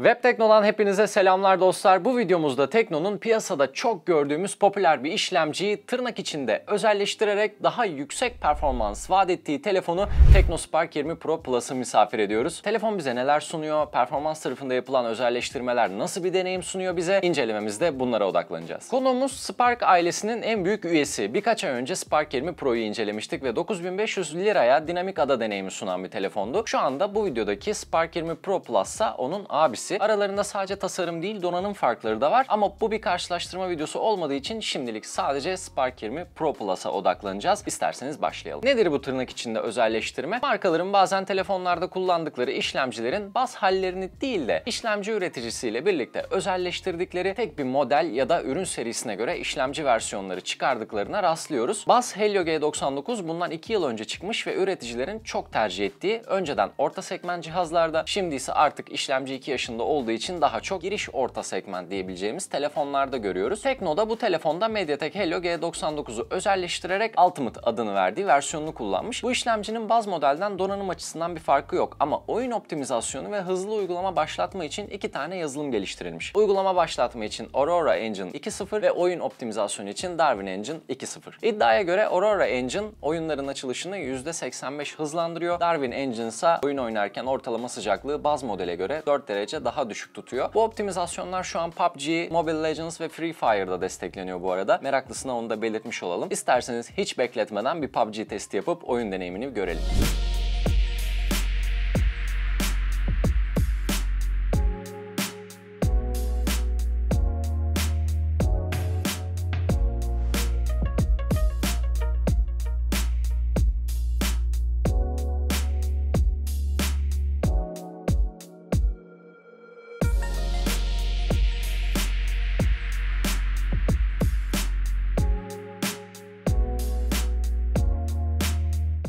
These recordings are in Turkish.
Web Tekno'dan hepinize selamlar dostlar. Bu videomuzda Tekno'nun piyasada çok gördüğümüz popüler bir işlemciyi tırnak içinde özelleştirerek daha yüksek performans vaat ettiği telefonu Tekno Spark 20 Pro Plus'ı misafir ediyoruz. Telefon bize neler sunuyor, performans tarafında yapılan özelleştirmeler nasıl bir deneyim sunuyor bize incelememizde bunlara odaklanacağız. Konuğumuz Spark ailesinin en büyük üyesi. Birkaç ay önce Spark 20 Pro'yu incelemiştik ve 9500 liraya dinamik ada deneyimi sunan bir telefondu. Şu anda bu videodaki Spark 20 Pro Plus'a onun abisi ikisi. Aralarında sadece tasarım değil donanım farkları da var ama bu bir karşılaştırma videosu olmadığı için şimdilik sadece Spark 20 Pro Plus'a odaklanacağız. İsterseniz başlayalım. Nedir bu tırnak içinde özelleştirme? Markaların bazen telefonlarda kullandıkları işlemcilerin bas hallerini değil de işlemci üreticisiyle birlikte özelleştirdikleri tek bir model ya da ürün serisine göre işlemci versiyonları çıkardıklarına rastlıyoruz. Bas Helio G99 bundan 2 yıl önce çıkmış ve üreticilerin çok tercih ettiği önceden orta segment cihazlarda şimdi ise artık işlemci 2 yaşında yaşında olduğu için daha çok giriş orta segment diyebileceğimiz telefonlarda görüyoruz. Tekno da bu telefonda MediaTek Helio G99'u özelleştirerek Ultimate adını verdiği versiyonunu kullanmış. Bu işlemcinin baz modelden donanım açısından bir farkı yok ama oyun optimizasyonu ve hızlı uygulama başlatma için iki tane yazılım geliştirilmiş. Uygulama başlatma için Aurora Engine 2.0 ve oyun optimizasyonu için Darwin Engine 2.0. İddiaya göre Aurora Engine oyunların açılışını %85 hızlandırıyor. Darwin Engine ise oyun oynarken ortalama sıcaklığı baz modele göre 4 derece daha düşük tutuyor. Bu optimizasyonlar şu an PUBG, Mobile Legends ve Free Fire'da destekleniyor bu arada. Meraklısına onu da belirtmiş olalım. İsterseniz hiç bekletmeden bir PUBG testi yapıp oyun deneyimini görelim.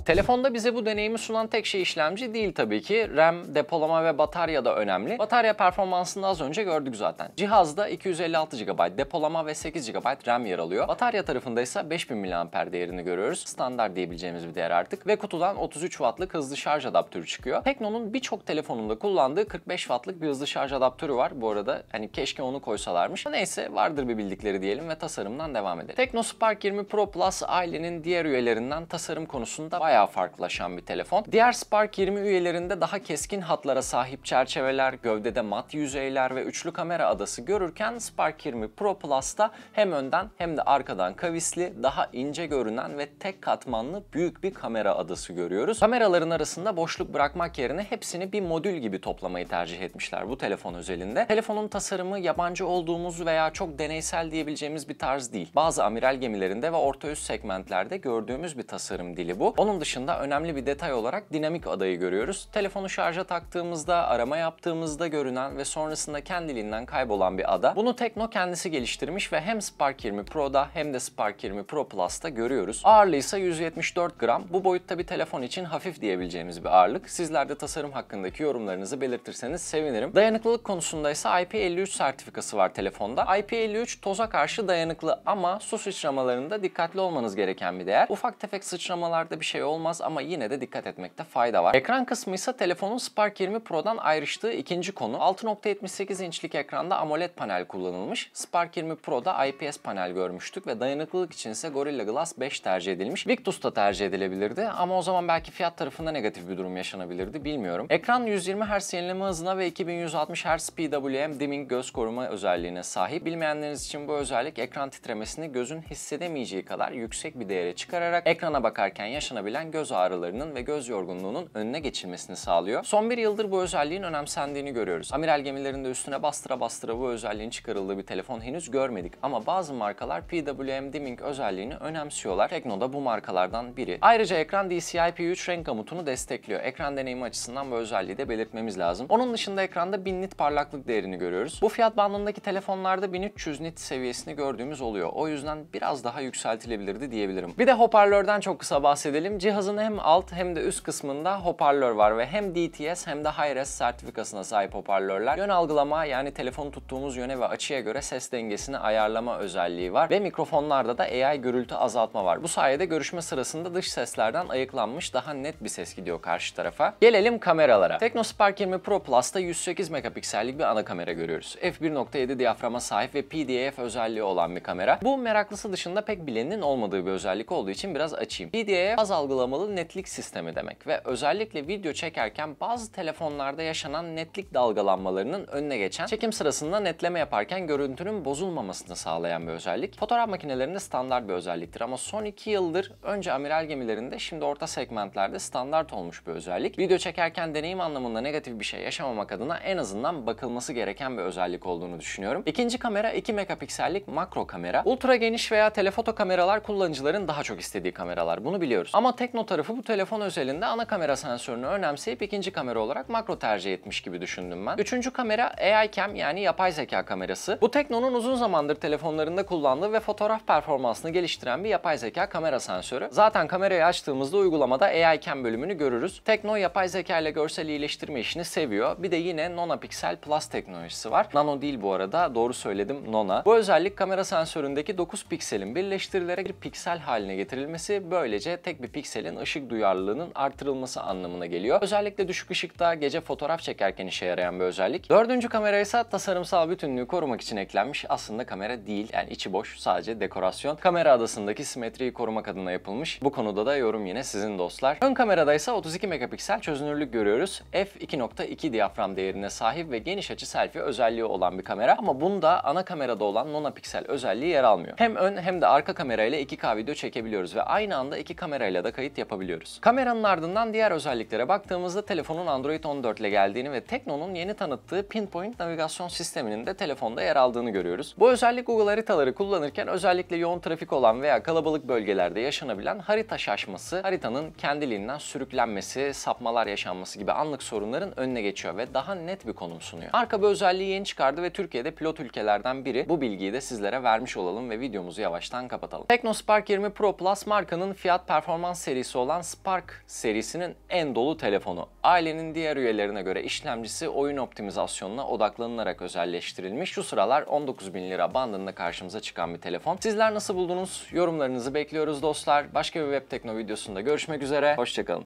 Telefonda bize bu deneyimi sunan tek şey işlemci değil tabii ki. RAM, depolama ve batarya da önemli. Batarya performansını az önce gördük zaten. Cihazda 256 GB depolama ve 8 GB RAM yer alıyor. Batarya tarafında ise 5000 mAh değerini görüyoruz. Standart diyebileceğimiz bir değer artık. Ve kutudan 33 Watt'lık hızlı şarj adaptörü çıkıyor. Tekno'nun birçok telefonunda kullandığı 45 Watt'lık bir hızlı şarj adaptörü var bu arada. Hani keşke onu koysalarmış. Neyse vardır bir bildikleri diyelim ve tasarımdan devam edelim. Tekno Spark 20 Pro Plus ailenin diğer üyelerinden tasarım konusunda bayağı bayağı farklılaşan bir telefon. Diğer Spark 20 üyelerinde daha keskin hatlara sahip çerçeveler, gövdede mat yüzeyler ve üçlü kamera adası görürken Spark 20 Pro Plus'ta hem önden hem de arkadan kavisli, daha ince görünen ve tek katmanlı büyük bir kamera adası görüyoruz. Kameraların arasında boşluk bırakmak yerine hepsini bir modül gibi toplamayı tercih etmişler bu telefon özelinde. Telefonun tasarımı yabancı olduğumuz veya çok deneysel diyebileceğimiz bir tarz değil. Bazı amiral gemilerinde ve orta üst segmentlerde gördüğümüz bir tasarım dili bu. Onun dışında önemli bir detay olarak dinamik adayı görüyoruz. Telefonu şarja taktığımızda, arama yaptığımızda görünen ve sonrasında kendiliğinden kaybolan bir ada. Bunu Tekno kendisi geliştirmiş ve hem Spark 20 Pro'da hem de Spark 20 Pro Plus'ta görüyoruz. Ağırlığı ise 174 gram. Bu boyutta bir telefon için hafif diyebileceğimiz bir ağırlık. Sizler de tasarım hakkındaki yorumlarınızı belirtirseniz sevinirim. Dayanıklılık konusunda ise IP53 sertifikası var telefonda. IP53 toza karşı dayanıklı ama su sıçramalarında dikkatli olmanız gereken bir değer. Ufak tefek sıçramalarda bir şey olmuyor olmaz ama yine de dikkat etmekte fayda var. Ekran kısmı ise telefonun Spark 20 Pro'dan ayrıştığı ikinci konu. 6.78 inçlik ekranda AMOLED panel kullanılmış. Spark 20 Pro'da IPS panel görmüştük ve dayanıklılık için ise Gorilla Glass 5 tercih edilmiş. Victus da tercih edilebilirdi ama o zaman belki fiyat tarafında negatif bir durum yaşanabilirdi bilmiyorum. Ekran 120 Hz yenileme hızına ve 2160 Hz PWM dimming göz koruma özelliğine sahip. Bilmeyenleriniz için bu özellik ekran titremesini gözün hissedemeyeceği kadar yüksek bir değere çıkararak ekrana bakarken yaşanabilen gelen göz ağrılarının ve göz yorgunluğunun önüne geçilmesini sağlıyor. Son bir yıldır bu özelliğin önemsendiğini görüyoruz. Amiral gemilerinde üstüne bastıra bastıra bu özelliğin çıkarıldığı bir telefon henüz görmedik ama bazı markalar PWM dimming özelliğini önemsiyorlar. Tekno da bu markalardan biri. Ayrıca ekran DCI-P3 renk gamutunu destekliyor. Ekran deneyimi açısından bu özelliği de belirtmemiz lazım. Onun dışında ekranda 1000 nit parlaklık değerini görüyoruz. Bu fiyat bandındaki telefonlarda 1300 nit seviyesini gördüğümüz oluyor. O yüzden biraz daha yükseltilebilirdi diyebilirim. Bir de hoparlörden çok kısa bahsedelim. Cihaz Cihazın hem alt hem de üst kısmında hoparlör var ve hem DTS hem de Hi-Res sertifikasına sahip hoparlörler. Yön algılama yani telefonu tuttuğumuz yöne ve açıya göre ses dengesini ayarlama özelliği var ve mikrofonlarda da AI gürültü azaltma var. Bu sayede görüşme sırasında dış seslerden ayıklanmış daha net bir ses gidiyor karşı tarafa. Gelelim kameralara. Technospark 20 Pro Plus'ta 108 megapiksellik bir ana kamera görüyoruz. f1.7 diyaframa sahip ve PDAF özelliği olan bir kamera. Bu meraklısı dışında pek bilenin olmadığı bir özellik olduğu için biraz açayım. PDAF az algılama dalgalamalı netlik sistemi demek ve özellikle video çekerken bazı telefonlarda yaşanan netlik dalgalanmalarının önüne geçen, çekim sırasında netleme yaparken görüntünün bozulmamasını sağlayan bir özellik. Fotoğraf makinelerinde standart bir özelliktir ama son 2 yıldır önce amiral gemilerinde şimdi orta segmentlerde standart olmuş bir özellik. Video çekerken deneyim anlamında negatif bir şey yaşamamak adına en azından bakılması gereken bir özellik olduğunu düşünüyorum. İkinci kamera 2 megapiksellik makro kamera. Ultra geniş veya telefoto kameralar kullanıcıların daha çok istediği kameralar. Bunu biliyoruz. Ama Tekno tarafı bu telefon özelinde ana kamera sensörünü önemseyip ikinci kamera olarak makro tercih etmiş gibi düşündüm ben. Üçüncü kamera AI Cam yani yapay zeka kamerası. Bu Tekno'nun uzun zamandır telefonlarında kullandığı ve fotoğraf performansını geliştiren bir yapay zeka kamera sensörü. Zaten kamerayı açtığımızda uygulamada AI Cam bölümünü görürüz. Tekno yapay zeka ile görsel iyileştirme işini seviyor. Bir de yine Nona Pixel Plus teknolojisi var. Nano değil bu arada doğru söyledim Nona. Bu özellik kamera sensöründeki 9 pikselin birleştirilerek bir piksel haline getirilmesi böylece tek bir piksel pikselin ışık duyarlılığının artırılması anlamına geliyor. Özellikle düşük ışıkta gece fotoğraf çekerken işe yarayan bir özellik. Dördüncü kamera ise tasarımsal bütünlüğü korumak için eklenmiş. Aslında kamera değil yani içi boş sadece dekorasyon. Kamera adasındaki simetriyi korumak adına yapılmış. Bu konuda da yorum yine sizin dostlar. Ön kamerada ise 32 megapiksel çözünürlük görüyoruz. f2.2 diyafram değerine sahip ve geniş açı selfie özelliği olan bir kamera ama bunda ana kamerada olan nonapiksel özelliği yer almıyor. Hem ön hem de arka kamerayla 2K video çekebiliyoruz ve aynı anda iki kamerayla da kayıt kayıt yapabiliyoruz. Kameranın ardından diğer özelliklere baktığımızda telefonun Android 14 ile geldiğini ve Tekno'nun yeni tanıttığı Pinpoint navigasyon sisteminin de telefonda yer aldığını görüyoruz. Bu özellik Google haritaları kullanırken özellikle yoğun trafik olan veya kalabalık bölgelerde yaşanabilen harita şaşması, haritanın kendiliğinden sürüklenmesi, sapmalar yaşanması gibi anlık sorunların önüne geçiyor ve daha net bir konum sunuyor. Arka bu özelliği yeni çıkardı ve Türkiye'de pilot ülkelerden biri. Bu bilgiyi de sizlere vermiş olalım ve videomuzu yavaştan kapatalım. Spark 20 Pro Plus markanın fiyat performans serisi serisi olan Spark serisinin en dolu telefonu. Ailenin diğer üyelerine göre işlemcisi oyun optimizasyonuna odaklanılarak özelleştirilmiş. Şu sıralar 19 bin lira bandında karşımıza çıkan bir telefon. Sizler nasıl buldunuz? Yorumlarınızı bekliyoruz dostlar. Başka bir Web Tekno videosunda görüşmek üzere. Hoşçakalın.